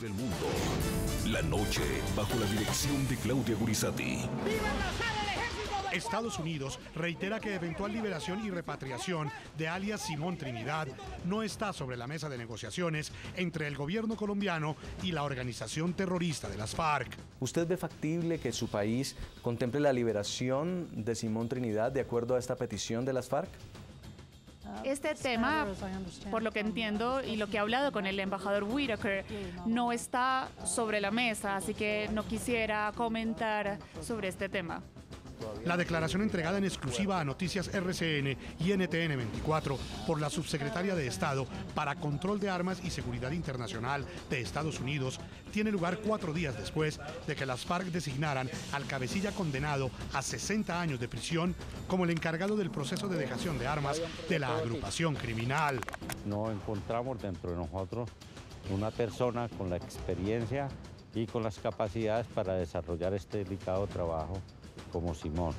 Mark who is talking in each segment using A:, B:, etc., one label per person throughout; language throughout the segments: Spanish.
A: del mundo. La noche, bajo la dirección de Claudia Gurizati.
B: Estados Unidos reitera que eventual liberación y repatriación de alias Simón Trinidad no está sobre la mesa de negociaciones entre el gobierno colombiano y la organización terrorista de las FARC.
C: ¿Usted ve factible que su país contemple la liberación de Simón Trinidad de acuerdo a esta petición de las FARC?
D: Este tema, por lo que entiendo y lo que he hablado con el embajador Whitaker, no está sobre la mesa, así que no quisiera comentar sobre este tema.
B: La declaración entregada en exclusiva a Noticias RCN y NTN 24 por la subsecretaria de Estado para Control de Armas y Seguridad Internacional de Estados Unidos tiene lugar cuatro días después de que las FARC designaran al cabecilla condenado a 60 años de prisión como el encargado del proceso de dejación de armas de la agrupación criminal.
E: No encontramos dentro de nosotros una persona con la experiencia y con las capacidades para desarrollar este delicado trabajo como Simón.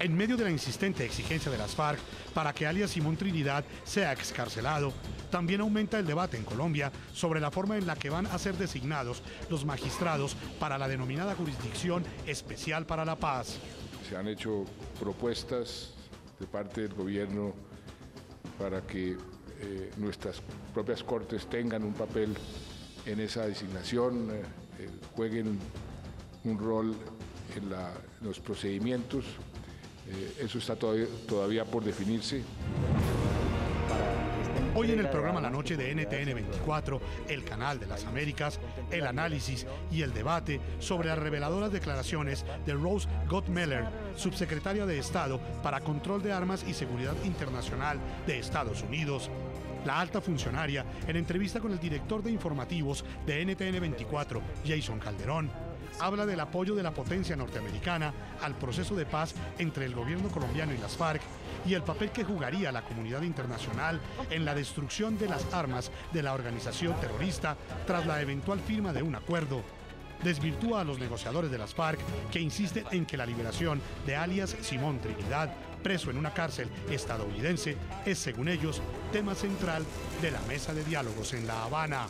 B: En medio de la insistente exigencia de las FARC para que alias Simón Trinidad sea excarcelado, también aumenta el debate en Colombia sobre la forma en la que van a ser designados los magistrados para la denominada Jurisdicción Especial para la Paz.
A: Se han hecho propuestas de parte del gobierno para que eh, nuestras propias cortes tengan un papel en esa designación, eh, eh, jueguen un rol en, los procedimientos. Eh, eso está todavía, por definirse.
B: Hoy en el programa La Noche de NTN 24, el canal de las Américas, el análisis y el debate sobre las reveladoras declaraciones de Rose Gottmeller, subsecretaria de Estado para Control de Armas y Seguridad Internacional de Estados Unidos. La alta funcionaria, en entrevista con el director de informativos de NTN 24, Jason Calderón, habla del apoyo de la potencia norteamericana al proceso de paz entre el gobierno colombiano y las FARC y el papel que jugaría la comunidad internacional en la destrucción de las armas de la organización terrorista tras la eventual firma de un acuerdo desvirtúa a los negociadores de las FARC que insisten en que la liberación de alias Simón Trinidad, preso en una cárcel estadounidense, es, según ellos, tema central de la mesa de diálogos en La Habana.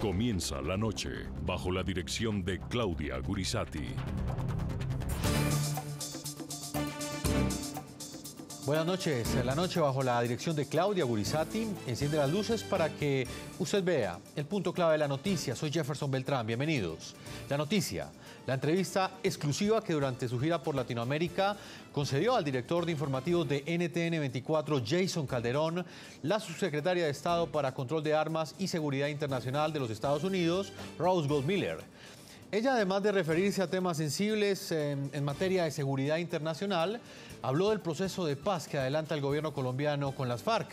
A: Comienza la noche bajo la dirección de Claudia Gurisati.
E: Buenas noches. La noche bajo la dirección de Claudia Gurizati enciende las luces para que usted vea el punto clave de la noticia. Soy Jefferson Beltrán, bienvenidos. La noticia, la entrevista exclusiva que durante su gira por Latinoamérica concedió al director de informativos de NTN 24, Jason Calderón, la subsecretaria de Estado para Control de Armas y Seguridad Internacional de los Estados Unidos, Rose Goldmiller. Ella, además de referirse a temas sensibles en materia de seguridad internacional, habló del proceso de paz que adelanta el gobierno colombiano con las FARC.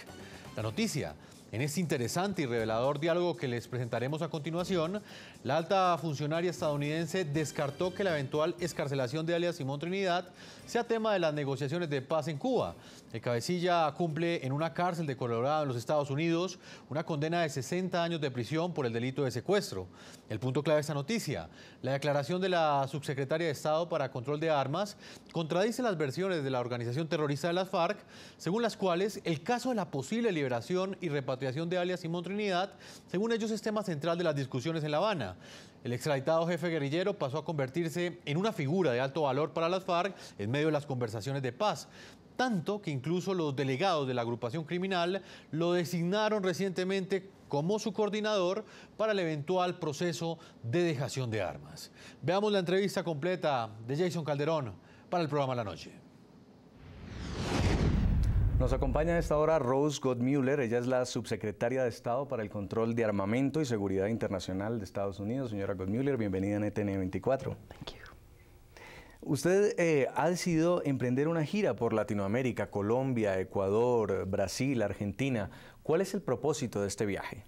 E: La noticia en este interesante y revelador diálogo que les presentaremos a continuación, la alta funcionaria estadounidense descartó que la eventual escarcelación de alias Simón Trinidad sea tema de las negociaciones de paz en Cuba. El cabecilla cumple en una cárcel de Colorado en los Estados Unidos una condena de 60 años de prisión por el delito de secuestro. El punto clave de esta noticia, la declaración de la subsecretaria de Estado para Control de Armas contradice las versiones de la organización terrorista de las FARC, según las cuales el caso de la posible liberación y repatriación de alias Simón Trinidad, según ellos es tema central de las discusiones en La Habana. El extraditado jefe guerrillero pasó a convertirse en una figura de alto valor para las FARC en medio de las conversaciones de paz, tanto que incluso los delegados de la agrupación criminal lo designaron recientemente como su coordinador para el eventual proceso de dejación de armas. Veamos la entrevista completa de Jason Calderón para el programa La Noche.
C: Nos acompaña a esta hora Rose Gottmuller, ella es la subsecretaria de Estado para el Control de Armamento y Seguridad Internacional de Estados Unidos. Señora Gottmuller, bienvenida en ETN 24. Thank you. Usted eh, ha decidido emprender una gira por Latinoamérica, Colombia, Ecuador, Brasil, Argentina. ¿Cuál es el propósito de este viaje?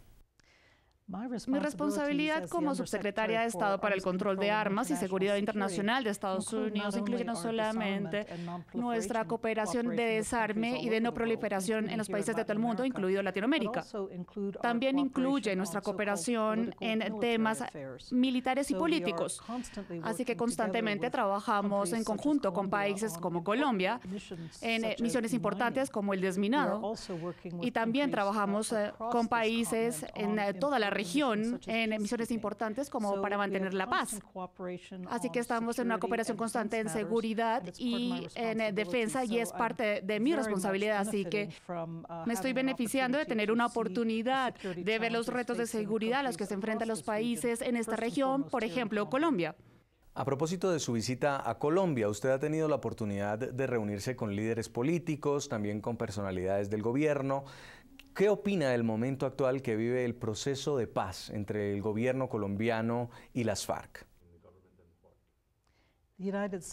D: Mi responsabilidad como subsecretaria de Estado para el Control de Armas y Seguridad Internacional de Estados Unidos incluye no solamente nuestra cooperación de desarme y de no proliferación en los países de todo el mundo, incluido Latinoamérica. También incluye nuestra cooperación en temas militares y políticos. Así que constantemente trabajamos en conjunto con países como Colombia en misiones importantes como el desminado y también trabajamos eh, con países en eh, toda la región región en emisiones importantes como para mantener la paz. Así que estamos en una cooperación constante en seguridad y en eh, defensa y es parte de mi responsabilidad. Así que uh, me estoy beneficiando de tener una oportunidad de ver los retos de seguridad a los que se enfrentan los países en esta región, por ejemplo, Colombia.
C: A propósito de su visita a Colombia, usted ha tenido la oportunidad de reunirse con líderes políticos, también con personalidades del gobierno, ¿Qué opina del momento actual que vive el proceso de paz entre el gobierno colombiano y las FARC?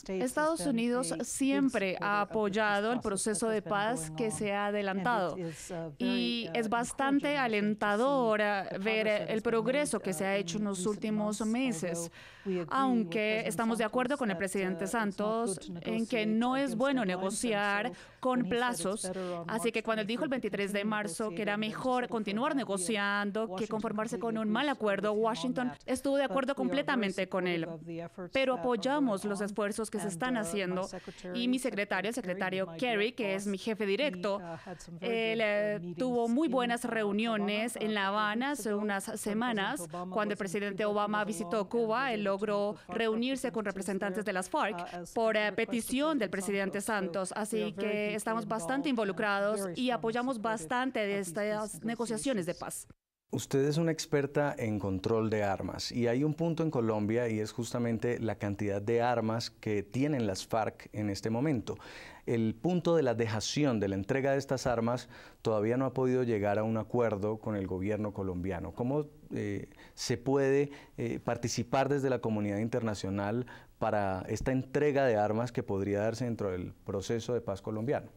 D: Estados Unidos siempre ha apoyado el proceso de paz que se ha adelantado y es bastante alentador ver el progreso que se ha hecho en los últimos meses, aunque estamos de acuerdo con el presidente uh, Santos en que no es bueno negociar con plazos. Uh, Así que cuando él dijo el 23 de marzo que era mejor continuar negociando que conformarse con un mal acuerdo, Washington estuvo de acuerdo completamente con él. Pero apoyamos los esfuerzos que se están uh, haciendo y mi secretario, el secretario Kerry, que es mi jefe uh, directo, eh, tuvo muy buenas reuniones en La Habana hace unas semanas cuando el presidente Obama visitó Cuba. Él logró reunirse con representantes de las FARC por eh, petición del presidente Santos. Así que estamos bastante involucrados y apoyamos bastante de estas negociaciones de paz.
C: Usted es una experta en control de armas y hay un punto en Colombia y es justamente la cantidad de armas que tienen las FARC en este momento. El punto de la dejación de la entrega de estas armas todavía no ha podido llegar a un acuerdo con el gobierno colombiano. ¿Cómo eh, se puede eh, participar desde la comunidad internacional para esta entrega de armas que podría darse dentro del proceso de paz colombiano.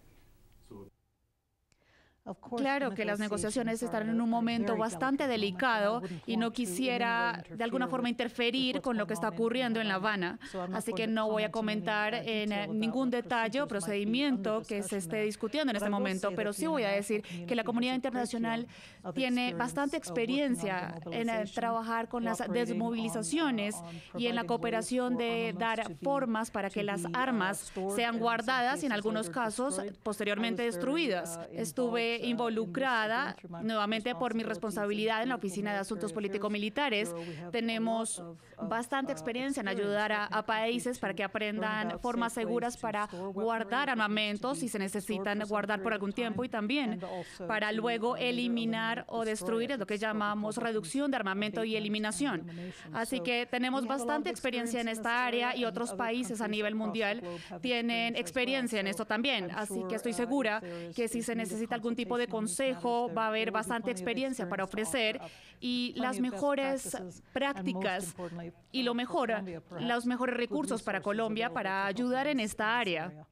D: Claro que las negociaciones están en un momento bastante delicado y no quisiera de alguna forma interferir con lo que está ocurriendo en La Habana, así que no voy a comentar en eh, ningún detalle o procedimiento que se esté discutiendo en este momento, pero sí voy a decir que la comunidad internacional tiene bastante uh, experiencia en eh, trabajar con las desmovilizaciones y en la cooperación de dar formas para que las uh, armas sean guardadas y en algunos casos posteriormente uh, destruidas. Estuve involucrada nuevamente por mi responsabilidad en la Oficina de Asuntos Político-Militares. Tenemos bastante experiencia en ayudar a, países para que aprendan formas seguras para guardar armamentos si se necesitan guardar por algún tiempo y también para luego eliminar o destruir, es lo que llamamos reducción de armamento y eliminación. Así que tenemos bastante experiencia en esta área y otros países a nivel mundial tienen experiencia en esto también. Así que estoy segura que si se necesita algún tipo de consejo va a haber bastante experiencia para ofrecer uh, y las mejores prácticas uh, y lo mejor, los mejores recursos para Colombia para ayudar en esta área.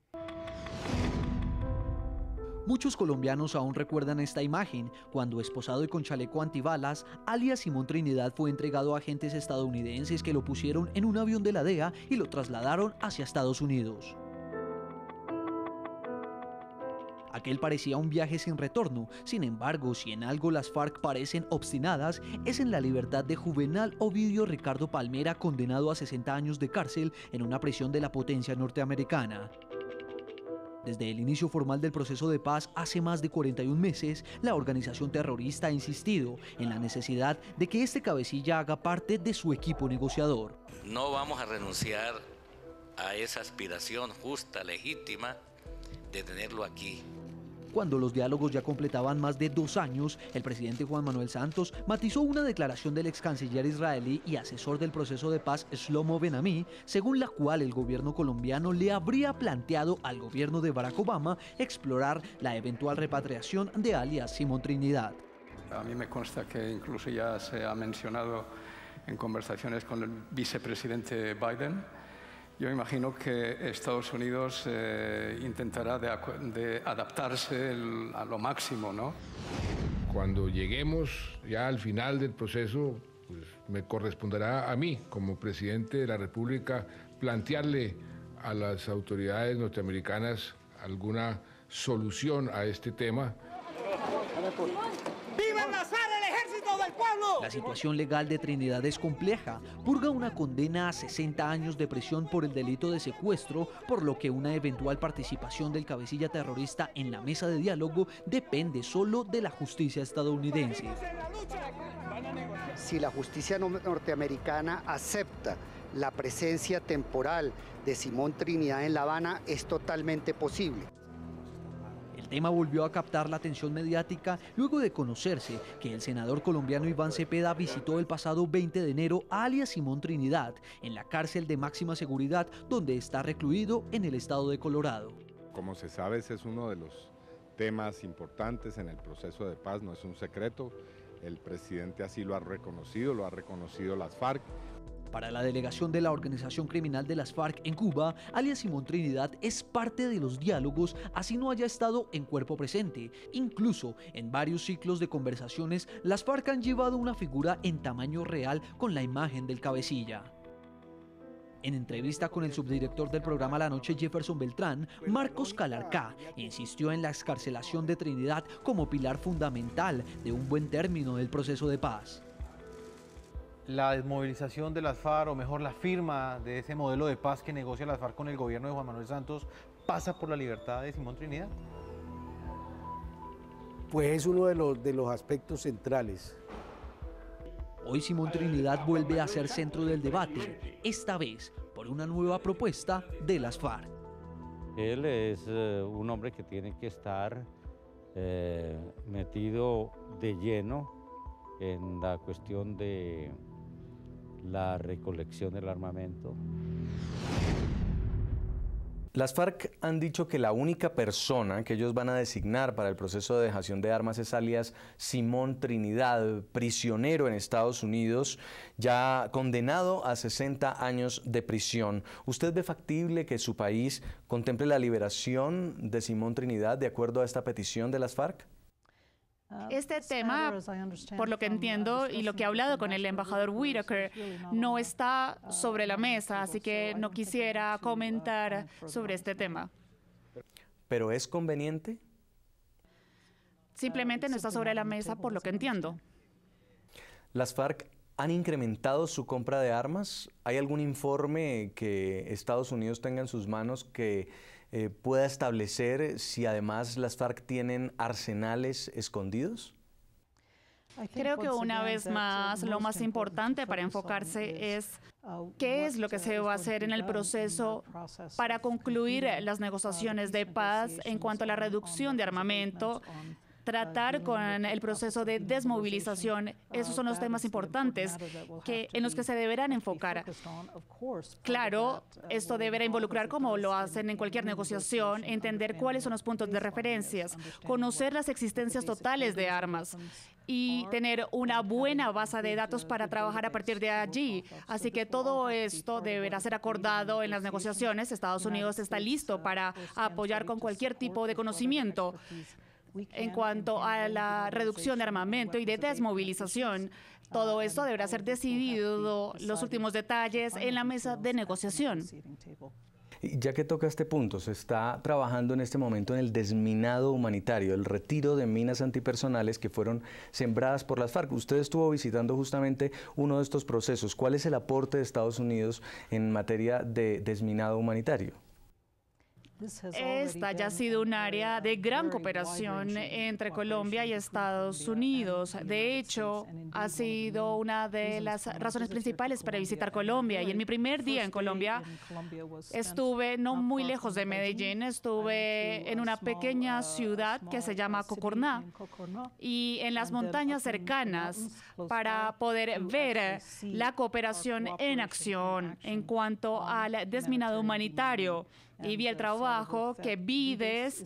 D: Muchos
A: colombianos aún recuerdan esta imagen, cuando esposado y con chaleco antibalas, alias Simón Trinidad fue entregado a agentes estadounidenses que lo pusieron en un avión de la DEA y lo trasladaron hacia Estados Unidos. Aquel parecía un viaje sin retorno, sin embargo, si en algo las FARC parecen obstinadas, es en la libertad de Juvenal Ovidio Ricardo Palmera condenado a 60 años de cárcel en una prisión de la potencia norteamericana. Desde el inicio formal del proceso de paz hace más de 41 meses, la organización terrorista ha insistido en la necesidad de que este cabecilla haga parte de su equipo negociador.
E: No vamos a renunciar a esa aspiración justa, legítima, de tenerlo aquí
A: cuando los diálogos ya completaban más de dos años, el presidente Juan Manuel Santos matizó una declaración del ex canciller israelí y asesor del proceso de paz Shlomo Benami, según la cual el gobierno colombiano le habría planteado al gobierno de Barack Obama explorar la eventual repatriación de alias Simón Trinidad.
E: A mí me consta que incluso ya se ha mencionado en conversaciones con el vicepresidente Biden yo imagino que Estados Unidos eh, intentará adaptarse
A: a lo máximo, ¿no? Cuando lleguemos ya al final del proceso, pues, me corresponderá a mí, como presidente de la República, plantearle a las autoridades norteamericanas alguna solución a este tema. La situación legal de Trinidad es compleja. Purga una condena a 60 años de prisión por el delito de secuestro, por lo que una eventual participación del cabecilla terrorista en la mesa de diálogo depende solo de la justicia estadounidense. Si la justicia norteamericana acepta la presencia temporal de Simón Trinidad en La Habana, es totalmente posible. El tema volvió a captar la atención mediática luego de conocerse que el senador colombiano Iván Cepeda visitó el pasado 20 de enero a alias Simón Trinidad en la cárcel de máxima seguridad donde está recluido en el estado de Colorado.
E: Como se sabe, ese es uno de los temas
A: importantes en el proceso de paz, no es un secreto. El presidente así lo ha reconocido, lo ha reconocido las FARC, para la delegación de la organización criminal de las FARC en Cuba, alias Simón Trinidad es parte de los diálogos, así no haya estado en cuerpo presente. Incluso en varios ciclos de conversaciones, las FARC han llevado una figura en tamaño real con la imagen del cabecilla. En entrevista con el subdirector del programa La Noche Jefferson Beltrán, Marcos Calarcá insistió en la excarcelación de Trinidad como pilar fundamental de un buen término del proceso de paz
E: la desmovilización de las FARC, o mejor, la firma de ese modelo de paz que negocia las FARC con el gobierno de Juan Manuel Santos, pasa por la libertad de Simón Trinidad?
A: Pues es uno de los, de los aspectos centrales. Hoy Simón Trinidad vuelve a ser centro del debate, esta vez por una nueva propuesta de las FARC.
E: Él es eh, un hombre que tiene que estar eh, metido de lleno en la cuestión de
C: la recolección del armamento. Las FARC han dicho que la única persona que ellos van a designar para el proceso de dejación de armas es alias Simón Trinidad, prisionero en Estados Unidos, ya condenado a 60 años de prisión. ¿Usted ve factible que su país contemple la liberación de Simón Trinidad de acuerdo a esta petición de las FARC?
D: Ah, este tema, por lo que uh, entiendo y lo que he hablado con el embajador Whitaker, no está uh, sobre la mesa, así que no quisiera uh, comentar sobre este tema.
C: ¿Pero es conveniente?
D: Simplemente no está sobre la mesa, por lo que entiendo.
C: Las FARC han incrementado su compra de armas. ¿Hay algún informe que Estados Unidos tenga en sus manos que eh, pueda establecer si además las FARC tienen arsenales escondidos?
D: Creo que una vez uh, más lo más importante para enfocarse es uh, qué es lo que se va a hacer en el proceso para concluir las negociaciones uh, de paz en cuanto a la reducción de armamento, tratar con el proceso de desmovilización. Esos son los temas importantes que, en los que se deberán enfocar. Claro, uh, esto deberá involucrar, como lo hacen en cualquier negociación, entender cuáles son los puntos de referencia, conocer las existencias totales de armas y tener una buena base de datos para trabajar a partir de allí. Así que todo esto deberá ser acordado en las negociaciones. Estados Unidos está listo uh, para apoyar con cualquier tipo de conocimiento en cuanto a la reducción de armamento y de desmovilización. Todo esto deberá ser decidido, los últimos detalles, en la mesa de negociación.
C: Ya que toca este punto, se está trabajando en este momento en el desminado humanitario, el retiro de minas antipersonales que fueron sembradas por las FARC. Usted estuvo visitando justamente uno de estos procesos. ¿Cuál es el aporte de Estados Unidos en materia de desminado humanitario?
D: Esta ya ha sido un área de gran cooperación entre Colombia y Estados Unidos. De hecho, ha sido una de las razones principales para visitar Colombia. Y en mi primer día en Colombia estuve no muy lejos de Medellín, estuve en una pequeña uh, ciudad que se llama uh, Cocorná y en las montañas cercanas para poder ver la cooperación en acción en cuanto al desminado humanitario y vi el trabajo que Vides,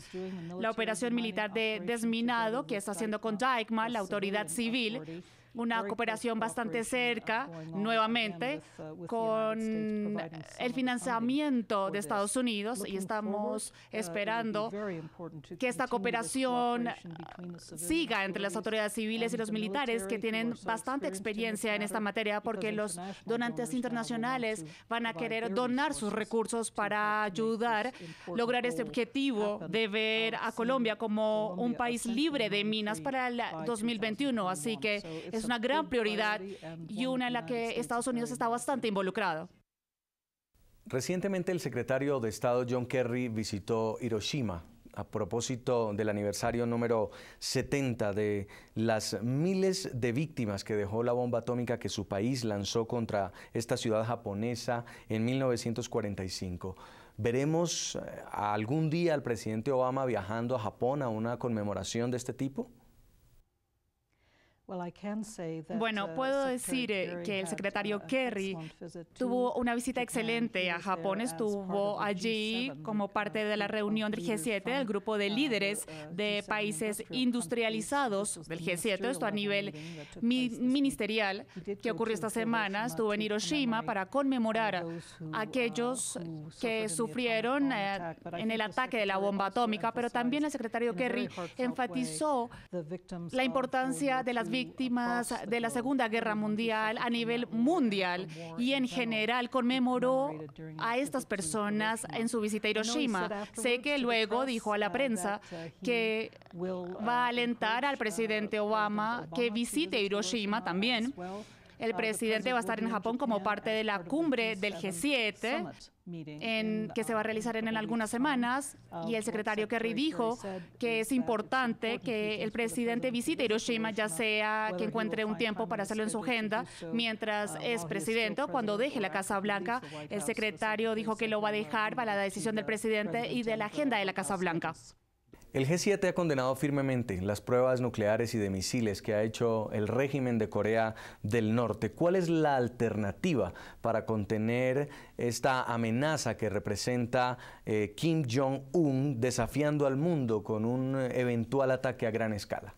D: la operación militar de desminado que está haciendo con DAICMA, la autoridad civil, una cooperación bastante uh, cerca nuevamente con el financiamiento de Estados Unidos y estamos uh, esperando que esta cooperación siga entre las autoridades civiles y los militares que tienen bastante experiencia en esta materia porque los donantes internacionales van a querer donar sus recursos para ayudar a lograr este objetivo de ver a Colombia como un país libre de minas para el 2021. Así que es una gran prioridad y una en la que Estados Unidos está bastante involucrado.
C: Recientemente el secretario de Estado John Kerry visitó Hiroshima a propósito del aniversario número 70 de las miles de víctimas que dejó la bomba atómica que su país lanzó contra esta ciudad japonesa en 1945. ¿Veremos eh, algún día al presidente Obama viajando a Japón a una conmemoración de este tipo?
D: Bueno, uh, puedo decir eh, que el secretario uh, Kerry tuvo una visita excelente a Japón, estuvo allí como parte de uh, la reunión del G7, del grupo de líderes de países industrializados del G7, esto a nivel ministerial, que ocurrió esta semana, estuvo en Hiroshima para conmemorar a aquellos que sufrieron eh, en el ataque de la bomba atómica, pero también el secretario Kerry enfatizó la importancia de las víctimas víctimas de la Segunda Guerra Mundial a nivel mundial y en general conmemoró a estas personas en su visita a Hiroshima. Sé que luego dijo a la prensa uh, que va a uh, alentar al uh, presidente Obama que visite Hiroshima también el ah, presidente va a estar en Japón como parte de la cumbre del G7 en, que se va a realizar en, algunas semanas y el secretario Kerry dijo que es importante que el presidente visite Hiroshima, ya sea que encuentre un tiempo para hacerlo en su agenda mientras uh, es presidente cuando deje la Casa Blanca. El secretario dijo que lo va a dejar para la decisión del presidente y de la agenda de la Casa Blanca.
C: El G7 ha condenado firmemente las pruebas nucleares y de misiles que ha hecho el régimen de Corea del Norte. ¿Cuál es la alternativa para contener esta amenaza que representa eh, Kim Jong-un desafiando al mundo con un eventual ataque a gran escala?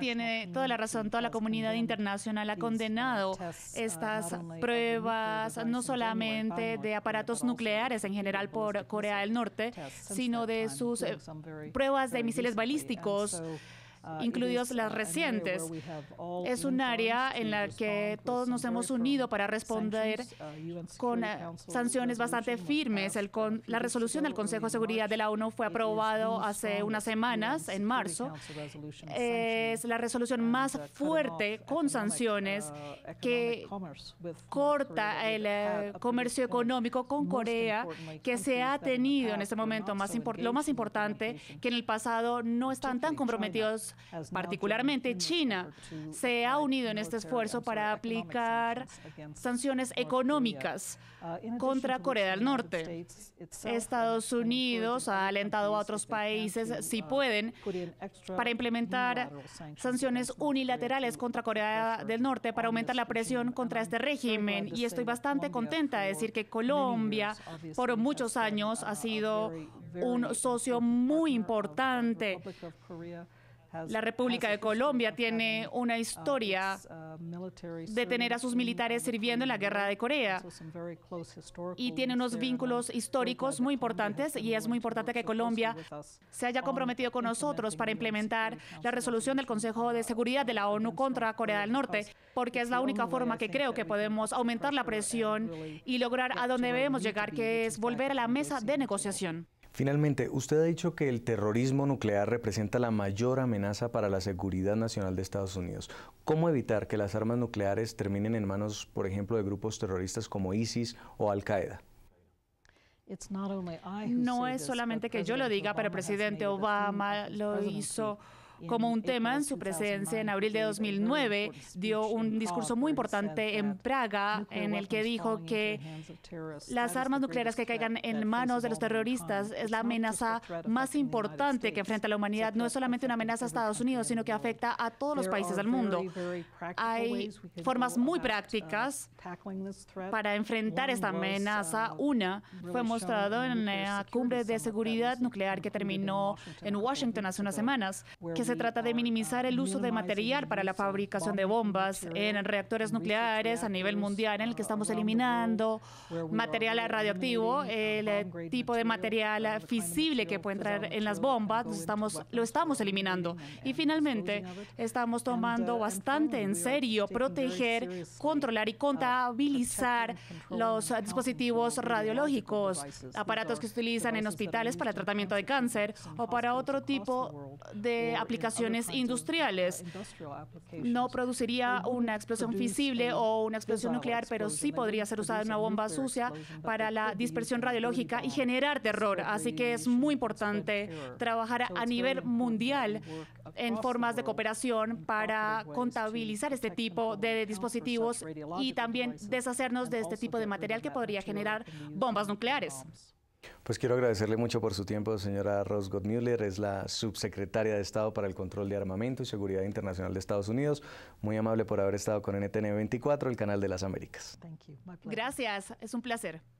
D: Tiene toda la razón, toda la comunidad internacional ha uh, condenado uh, estas pruebas, no solamente de aparatos nucleares en general por Corea del Norte, sino de sus eh, pruebas de misiles balísticos. Ah, incluidos las uh, recientes. Es un área en la que todos nos hemos unido para responder uh, con sanciones bastante firmes. El con, la resolución del Consejo de Seguridad de la ONU fue aprobado hace unas semanas, en marzo. Es la resolución más uh, fuerte con sanciones que corta el eh, comercio económico con Corea que se ha tenido en este momento. Más lo más importante, que en el pasado no están tan comprometidos Particularmente China se ha unido en este esfuerzo para aplicar sanciones económicas contra Corea del Norte.
A: Estados
D: Unidos ha alentado a otros países, si pueden, para implementar sanciones unilaterales contra Corea del Norte para aumentar la presión contra este régimen. Y estoy bastante contenta de decir que Colombia por muchos años ha uh, sido un socio muy importante la República de Colombia tiene una uh, historia uh, de tener a sus uh, militares sirviendo en la Guerra de Corea y tiene unos vínculos históricos muy importantes y es muy importante que Colombia se haya comprometido con nosotros para implementar la resolución del Consejo de Seguridad de la ONU contra Corea del Norte, porque es la única forma que creo que podemos aumentar la presión y lograr a donde debemos llegar, que es volver a la mesa de negociación.
C: Finalmente, usted ha dicho que el terrorismo nuclear representa la mayor amenaza para la seguridad nacional de Estados Unidos. ¿Cómo evitar que las armas nucleares terminen en manos, por ejemplo, de grupos terroristas como ISIS o Al-Qaeda?
D: No es solamente que yo lo diga, pero el presidente Obama lo hizo como un tema en su presencia en abril de 2009. Dio un discurso muy importante en Praga en el que dijo que las armas nucleares que caigan en manos de los terroristas es la amenaza más importante que enfrenta la humanidad. No es solamente una amenaza a Estados Unidos, sino que afecta a todos los países del mundo. Hay formas muy uh, prácticas para enfrentar esta amenaza. Uh, una fue mostrada en la eh, cumbre de seguridad nuclear que terminó en Washington hace unas semanas, se trata de minimizar el uso de material para la fabricación de bombas en reactores nucleares a nivel mundial, en el que estamos eliminando material radioactivo, el tipo de material fisible que puede entrar en las bombas, lo estamos eliminando. Y finalmente, estamos tomando bastante en serio proteger, controlar y contabilizar los dispositivos radiológicos, aparatos que se utilizan en hospitales para el tratamiento de cáncer o para otro tipo de aplicaciones aplicaciones industriales. Uh, no produciría una explosión visible o una explosión nuclear, pero sí podría ser usada en una bomba sucia para la dispersión radiológica y generar terror. Así que es muy importante trabajar a nivel mundial en formas de cooperación para contabilizar este, este tipo de dispositivos y también deshacernos de este tipo de material que podría generar bombas nucleares.
C: Pues quiero agradecerle mucho por su tiempo, señora Rose Müller, es la subsecretaria de Estado para el Control de Armamento y Seguridad Internacional de Estados Unidos. Muy amable por haber estado con NTN 24, el canal de las Américas.
D: Gracias, es un placer.